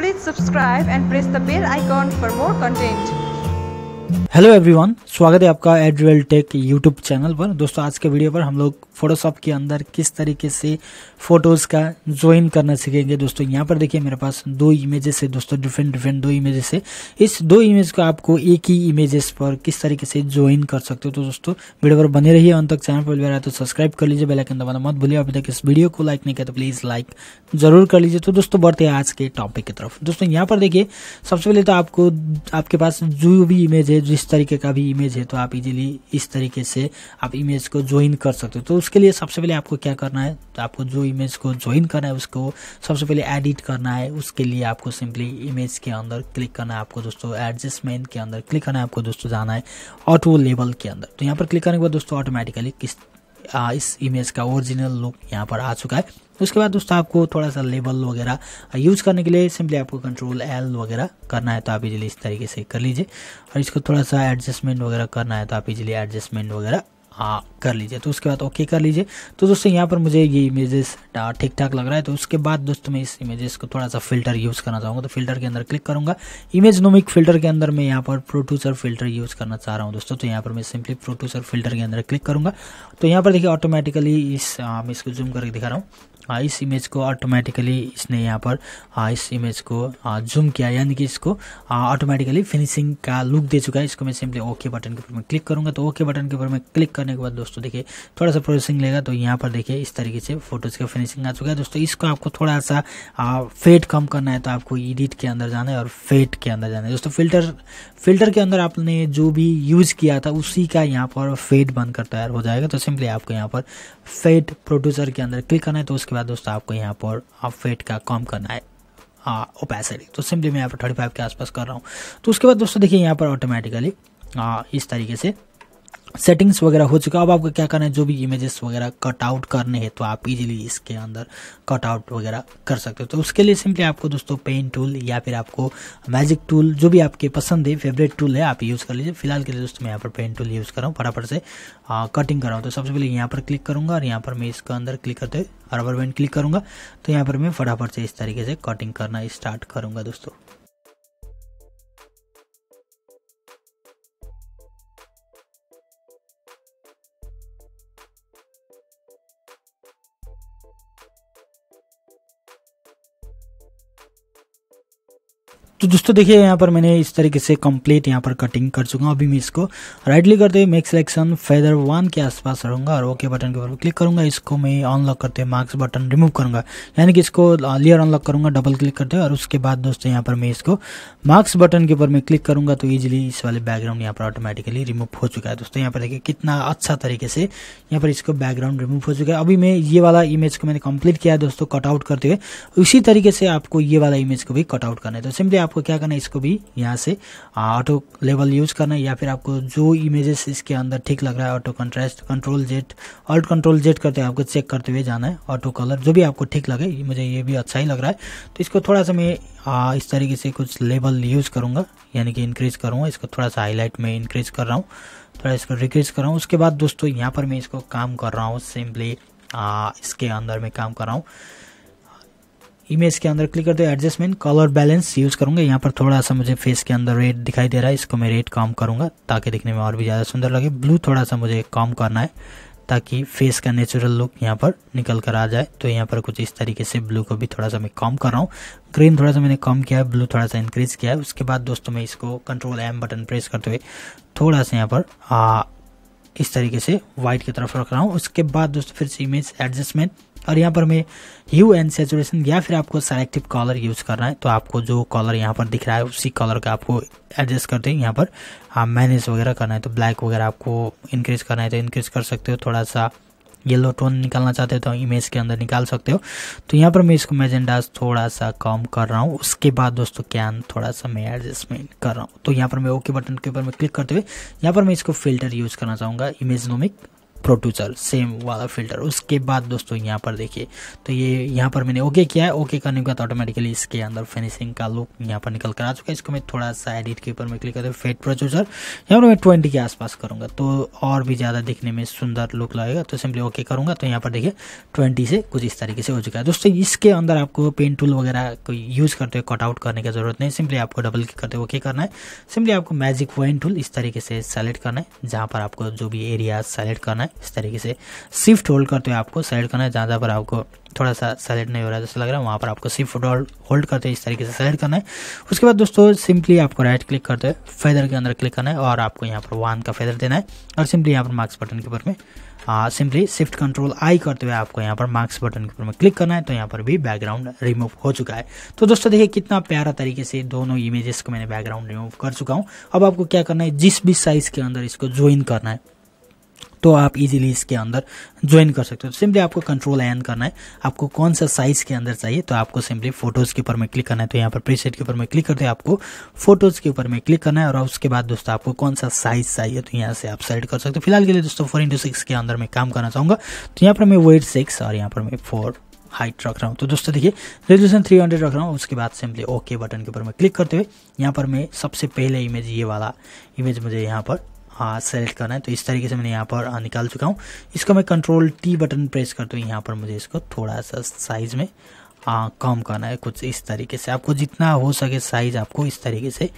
Please subscribe and press the bell icon for more content. Hello everyone. स्वागत है आपका एडवेल take YouTube channel पर दोस्तों आज के वीडियो पर हम लोग फोटोशॉप के अंदर किस तरीके से फ़ोटोज़ का ज्वाइन करना सीखेंगे दोस्तों यहाँ पर देखिए मेरे पास दो इमेजेस है दोस्तों डिफरेंट डिफरेंट दो इमेजेस है इस दो इमेज को आपको एक ही इमेजेस पर किस तरीके से ज्वाइन कर सकते हो तो दोस्तों वीडियो पर बने रही अंत तक चैनल पर बिल तो सब्सक्राइब कर लीजिए बेलाइकन दबाना मत भूलिए अभी तक इस वीडियो को लाइक नहीं किया तो प्लीज़ लाइक ज़रूर कर लीजिए तो दोस्तों बढ़ते हैं आज के टॉपिक की तरफ दोस्तों यहाँ पर देखिए सबसे पहले तो आपको आपके पास जो भी इमेज है जिस तरीके का भी इमेज इमेज है तो आप इजीली इस तरीके से आप इमेज को ज्वाइन कर सकते हो तो उसके लिए सबसे पहले आपको क्या करना है तो आपको जो इमेज को ज्वाइन करना है उसको सबसे पहले एडिट करना है उसके लिए आपको सिंपली इमेज के अंदर क्लिक करना है आपको दोस्तों एडजस्टमेंट के अंदर क्लिक करना है आपको दोस्तों जाना है ऑटो लेवल के अंदर तो यहाँ पर क्लिक करने के बाद दोस्तों ऑटोमेटिकली किस इस इमेज का ओरिजिनल लुक यहाँ पर आ चुका है उसके बाद दोस्तों आपको थोड़ा सा लेबल वगैरह यूज़ करने के लिए सिंपली आपको कंट्रोल एल वगैरह करना है तो आप इजीली इस तरीके से कर लीजिए और इसको थोड़ा सा एडजस्टमेंट वगैरह करना है तो आप इजीली एडजस्टमेंट वगैरह हाँ कर लीजिए तो उसके बाद ओके कर लीजिए तो दोस्तों यहाँ पर मुझे ये इमेजेस ठीक ठाक लग रहा है तो उसके बाद दोस्तों मैं इस इमेजेस को थोड़ा सा फिल्टर यूज़ करना चाहूँगा तो फिल्टर के अंदर क्लिक करूँगा इमेज नोमिक फिल्टर के अंदर मैं यहाँ पर प्रोड्यूसर फिल्टर यूज़ करना चाह रहा हूँ दोस्तों तो यहाँ पर मैं सिंपली प्रोट्यूसर फिल्टर के अंदर क्लिक करूँगा तो यहाँ पर देखिए ऑटोमेटिकली इस मैं इसको जूम करके दिखा रहा हूँ इस इमेज को ऑटोमेटिकली इसने यहाँ पर इस इमेज को जूम किया यानी कि इसको ऑटोमेटिकली फिनिशिंग का लुक दे चुका है इसको मैं सिंपली ओके बटन के ऊपर मैं क्लिक करूँगा तो ओके बटन के ऊपर मैं क्लिक करने के बाद दोस्तों देखिए थोड़ा सा प्रोसेसिंग लेगा तो यहाँ पर देखिए इस तरीके से फोटोज़ का फिनिशिंग आ चुका है दोस्तों इसको आपको थोड़ा सा फेट कम करना है तो आपको एडिट के अंदर जाना है और फेट के अंदर जाना है दोस्तों फिल्टर फिल्टर के अंदर आपने जो भी यूज़ किया था उसी का यहाँ पर फेड बनकर तैयार हो जाएगा तो सिंपली आपको यहाँ पर फेड प्रोड्यूसर के अंदर क्लिक करना है तो उसके उसके बाद दोस्तों आपको यहाँ पर हाफ वेट का कम करना है ओपेसिटी तो सिंपली मैं यहाँ पर थर्टी फाइव के आसपास कर रहा हूँ तो उसके बाद दोस्तों देखिए यहाँ पर ऑटोमेटिकली इस तरीके से सेटिंग्स वगैरह हो चुका है अब आपको क्या करना है जो भी इमेजेस वगैरह कट आउट करने हैं तो आप इजीली इसके अंदर कट आउट वगैरह कर सकते हो तो उसके लिए सिंपली आपको दोस्तों पेन टूल या फिर आपको मैजिक टूल जो भी आपके पसंद है फेवरेट टूल है आप यूज़ कर लीजिए फिलहाल के लिए दोस्तों मैं यहाँ पर पेन टूल यूज़ कर रहा हूँ फटाफट से आ, कटिंग कर रहा हूँ तो सबसे पहले यहाँ पर क्लिक करूँगा और यहाँ पर मैं इसके अंदर क्लिक करते हुए रबर बैंड क्लिक करूँगा तो यहाँ पर मैं फटाफट से इस तरीके से कटिंग करना स्टार्ट करूँगा दोस्तों तो दोस्तों देखिए यहाँ पर मैंने इस तरीके से कंप्लीट यहाँ पर कटिंग कर चुका हूँ अभी मैं इसको राइटली करते हुए मेक सिलेक्शन फेदर वन के आसपास रहूँगा और ओके बटन के ऊपर क्लिक करूँगा इसको मैं अनलॉक करते हुए मार्क्स बटन रिमूव करूँगा यानी कि इसको लेयर अनलॉक करूँगा डबल क्लिक करते हुए और उसके बाद दोस्तों यहाँ पर मैं इसको मार्क्स बटन के ऊपर मैं क्लिक करूँगा तो ईजिली इस वाले बैकग्राउंड यहाँ पर ऑटोमेटिकली रिमूव हो चुका है दोस्तों यहाँ पर देखिए कितना अच्छा तरीके से यहाँ पर इसको बैकग्राउंड रिमूव हो चुका है अभी मैं ये वाला इमेज को मैंने कंप्लीट किया है दोस्तों कटआउट करते हुए उसी तरीके से आपको ये वाला इमेज को भी कटआउट करना है तो सिंपली आप आपको क्या करना है इसको भी यहाँ से ऑटो लेवल यूज करना है या फिर आपको जो इमेजेस इसके अंदर ठीक लग रहा है auto contrast control Z alt control Z करते हुए आपको चेक करते हुए जाना है ऑटो कलर जो भी आपको ठीक लगे मुझे ये भी अच्छा ही लग रहा है तो इसको थोड़ा सा मैं आ, इस तरीके से कुछ लेवल यूज़ करूँगा यानी कि इंक्रीज़ करूँगा इसको थोड़ा सा हाईलाइट में इंक्रीज़ कर रहा हूँ थोड़ा इसको रिक्रीज कर रहा हूँ उसके बाद दोस्तों यहाँ पर मैं इसको काम कर रहा हूँ सिंपली इसके अंदर मैं काम कर रहा हूँ इमेज के अंदर क्लिक करते एडजस्टमेंट कलर बैलेंस यूज़ करूंगा यहाँ पर थोड़ा सा मुझे फेस के अंदर रेड दिखाई दे रहा है इसको मैं रेड कम करूंगा ताकि दिखने में और भी ज़्यादा सुंदर लगे ब्लू थोड़ा सा मुझे कम करना है ताकि फेस का नेचुरल लुक यहाँ पर निकल कर आ जाए तो यहाँ पर कुछ इस तरीके से ब्लू को भी थोड़ा सा मैं कम कर रहा हूँ ग्रीन थोड़ा सा मैंने कम किया है ब्लू थोड़ा सा इंक्रीज किया है उसके बाद दोस्तों मैं इसको कंट्रोल एम बटन प्रेस करते हुए थोड़ा सा यहाँ पर आ, इस तरीके से व्हाइट की तरफ रख रहा हूँ उसके बाद दोस्तों फिर से इमेज एडजस्टमेंट और यहाँ पर हमें ह्यू एंड सेचुरेशन या फिर आपको सेलेक्टिव कॉलर यूज़ करना है तो आपको जो कॉलर यहाँ पर दिख रहा है उसी कॉलर का आपको एडजस्ट करते हैं यहाँ पर मैनेज वगैरह करना है तो ब्लैक वगैरह आपको इंक्रीज़ करना है तो इंक्रीज़ कर सकते हो थोड़ा सा येलो टोन निकालना चाहते हो तो इमेज के अंदर निकाल सकते हो तो यहाँ पर मैं इसको मेजेंडाज थोड़ा सा कम कर रहा हूँ उसके बाद दोस्तों कैन थोड़ा सा मैं एडजस्टमेंट कर रहा हूँ तो यहाँ पर मैं ओके बटन के ऊपर मैं क्लिक करते हुए यहाँ पर मैं इसको फिल्टर यूज़ करना चाहूँगा इमेजनोमिक प्रोड्यूसर सेम वाला फिल्टर उसके बाद दोस्तों यहाँ पर देखिए तो ये यहाँ पर मैंने ओके किया है ओके करने के बाद ऑटोमेटिकली इसके अंदर फिनिशिंग का लुक यहाँ पर निकल कर आ चुका है इसको मैं थोड़ा सा एडिट के ऊपर मैं क्लिक करते फेट प्रोड्यूसर यहाँ पर मैं ट्वेंटी के आसपास करूँगा तो और भी ज़्यादा दिखने में सुंदर लुक लगेगा तो सिंपली ओके करूँगा तो यहाँ पर देखिए ट्वेंटी से कुछ इस तरीके से हो चुका है दोस्तों इसके अंदर आपको पेन टूल वगैरह को यूज़ करते हुए कटआउट करने की ज़रूरत नहीं सिंपली आपको डबल क्लिक करते ओके करना है सिंपली आपको मैजिक पॉइंट टूल इस तरीके से सेलेक्ट करना है जहाँ पर आपको जो भी एरिया सेलेक्ट करना है इस तरीके से शिफ्ट होल्ड करते हुए आपको सेलेक्ट करना है जहाँ जहाँ पर आपको थोड़ा सा सेलेक्ट नहीं हो रहा है जैसा लग रहा है वहाँ पर आपको शिफ्ट होल्ड करते हुए इस तरीके से सेलेक्ट करना है उसके बाद दोस्तों सिंपली आपको राइट क्लिक करते हुए फेदर के अंदर क्लिक करना है और आपको यहाँ पर वन का फेदर देना है और सिंपली यहाँ पर मार्क्स बटन के ऊपर में सिंपली शिफ्ट कंट्रोल आई करते हुए आपको यहाँ पर मार्क्स बटन के ऊपर में क्लिक करना है तो यहाँ पर भी बैकग्राउंड रिमूव हो चुका है तो दोस्तों देखिए कितना प्यारा तरीके से दोनों इमेजेस को मैंने बैकग्राउंड रिमूव कर चुका हूँ अब आपको क्या करना है जिस भी साइज़ के अंदर इसको ज्वाइन करना है तो आप इजीली इसके अंदर ज्वाइन कर सकते हो सिंपली आपको कंट्रोल एन करना है आपको कौन सा साइज़ के अंदर चाहिए तो आपको सिंपली फोटोज़ के ऊपर में क्लिक करना है तो यहाँ पर प्रीसेट के ऊपर में क्लिक करते हैं आपको फोटोज़ के ऊपर में क्लिक करना है और उसके बाद दोस्तों आपको कौन सा साइज़ चाहिए तो यहाँ से आप सेलेक्ट कर सकते हो फिलहाल के लिए दोस्तों फोर इंटू सिक्स के अंदर मैं काम करना चाहूंगा तो यहाँ पर मैं वेट सिक्स और यहाँ पर मैं फोर हाइट रख रहा हूँ तो दोस्तों देखिए रेजोल्यूशन 300 रख रहा हूँ उसके बाद सिंपली ओके बटन के ऊपर मैं क्लिक करते हुए यहाँ पर मैं सबसे पहले इमेज ये वाला इमेज मुझे यहाँ पर सेलेक्ट करना है तो इस तरीके से मैंने यहाँ पर निकाल चुका हूँ इसको मैं कंट्रोल टी बटन प्रेस करता हूँ यहाँ पर मुझे इसको थोड़ा सा साइज़ में आ, कम करना है कुछ इस तरीके से आपको जितना हो सके साइज़ आपको इस तरीके से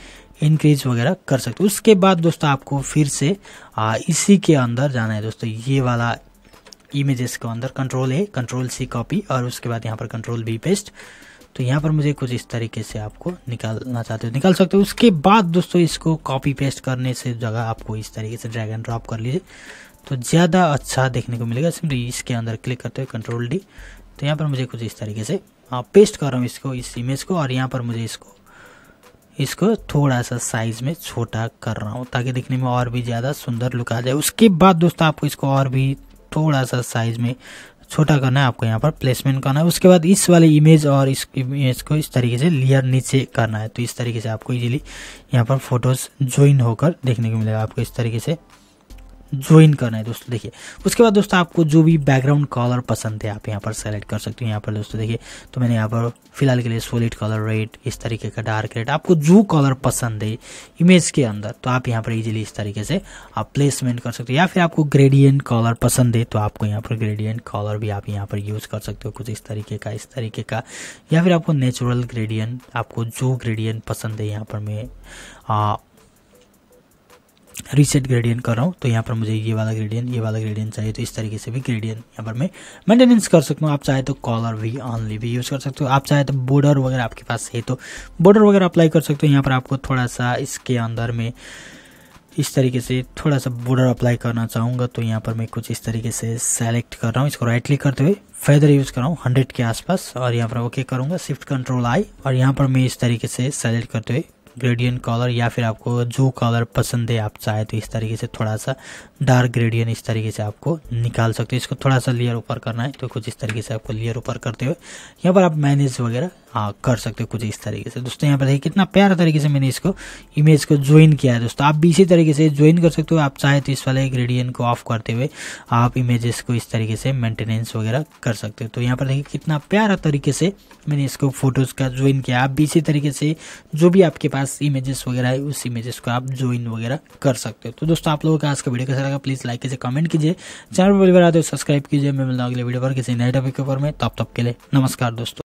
इंक्रीज वगैरह कर सकते हो उसके बाद दोस्तों आपको फिर से आ, इसी के अंदर जाना है दोस्तों ये वाला इमेजेस के अंदर control A control C copy और उसके बाद यहाँ पर कंट्रोल बी पेस्ट तो यहाँ पर मुझे कुछ इस तरीके से आपको निकालना चाहते हो निकाल सकते हो उसके बाद दोस्तों इसको कॉपी पेस्ट करने से जगह आपको इस तरीके से ड्रैग एंड ड्रॉप कर लीजिए तो ज़्यादा अच्छा देखने को मिलेगा सिंपली इसके अंदर क्लिक करते हो कंट्रोल डी तो यहाँ पर मुझे कुछ इस तरीके से आप पेस्ट कर रहा हूँ इसको इस इमेज को और यहाँ पर मुझे इसको इसको थोड़ा सा साइज़ में छोटा कर रहा हूँ ताकि दिखने में और भी ज़्यादा सुंदर लुक आ जाए उसके बाद दोस्तों आपको इसको और भी थोड़ा सा साइज़ में छोटा करना है आपको यहाँ पर प्लेसमेंट करना है उसके बाद इस वाले इमेज और इस इमेज को इस तरीके से लेयर नीचे करना है तो इस तरीके से आपको इजीली यहाँ पर फोटोज़ ज्वाइन होकर देखने को मिलेगा आपको इस तरीके से ज्वाइन करना है दोस्तों देखिए उसके बाद दोस्तों आपको जो भी बैकग्राउंड कलर पसंद है आप यहाँ पर सेलेक्ट कर सकते हो यहाँ पर दोस्तों देखिए तो मैंने यहाँ पर फिलहाल के लिए सोलिड कलर रेड इस तरीके का डार्क रेड आपको जो कलर पसंद है इमेज के अंदर तो आप यहाँ पर इजीली इस तरीके से आप प्लेसमेंट कर सकते हो या फिर आपको ग्रेडियंट कलर पसंद है तो आपको यहाँ पर ग्रेडियंट कलर भी आप यहाँ पर यूज़ कर सकते हो कुछ इस तरीके का इस तरीके का या फिर आपको नेचुरल ग्रेडियंट आपको जो ग्रेडियंट पसंद है यहाँ पर मैं रीसेट ग्रेडियंट कर रहा हूँ तो यहाँ पर मुझे ये वाला ग्रेडियंट ये वाला ग्रेडियंट चाहिए तो इस तरीके से भी ग्रेडियंट यहाँ पर मैं मेंटेनेंस कर सकता हूँ आप चाहे तो कॉलर भी ऑनली भी यूज़ कर सकते हो आप चाहे तो बॉर्डर वगैरह आपके पास है तो बॉर्डर वगैरह अप्लाई कर सकते हो यहाँ पर आपको थोड़ा सा इसके अंदर में इस तरीके से थोड़ा सा बॉर्डर अप्लाई करना चाहूँगा तो यहाँ पर मैं कुछ इस तरीके से सेलेक्ट कर रहा हूँ इसको राइट क्लिक करते हुए फेदर यूज़ कर रहा हूँ हंड्रेड के आसपास और यहाँ पर ओके करूँगा शिफ्ट कंट्रोल आई और यहाँ पर मैं इस तरीके से सेलेक्ट करते हुए ग्रेडियन कलर या फिर आपको जो कलर पसंद है आप चाहे तो इस तरीके से थोड़ा सा डार्क ग्रेडियन इस तरीके से आपको निकाल सकते हो इसको थोड़ा सा लेयर ऊपर करना है तो कुछ इस तरीके से आपको लेयर ऊपर करते हुए यहाँ पर आप मैनेज वगैरह हाँ कर सकते हो कुछ इस तरीके से दोस्तों यहाँ पर देखिए कितना प्यारा तरीके से मैंने इसको इमेज को ज्वाइन किया है दोस्तों आप भी इसी तरीके से ज्वाइन कर सकते हो आप चाहे तो इस वाले ग्रेडियन को ऑफ करते हुए आप इमेजेस को इस तरीके से मेंटेनेंस वगैरह कर सकते हो तो यहाँ पर देखिए कितना प्यारा तरीके से मैंने इसको फोटोज़ का ज्वाइन किया आप भी इसी तरीके से जो भी आपके पास पास इमेजेस वगैरह है उस इमेजेस को आप ज्वाइन वगैरह कर सकते हो तो दोस्तों आप लोगों का आज का वीडियो कैसा लगा प्लीज़ लाइक कीजिए कमेंट कीजिए चैनल पर बार आते हो सब्सक्राइब कीजिए मैं मिलता हूँ अगले वीडियो पर किसी नए टॉपिक के ऊपर में तब तक के लिए नमस्कार दोस्तों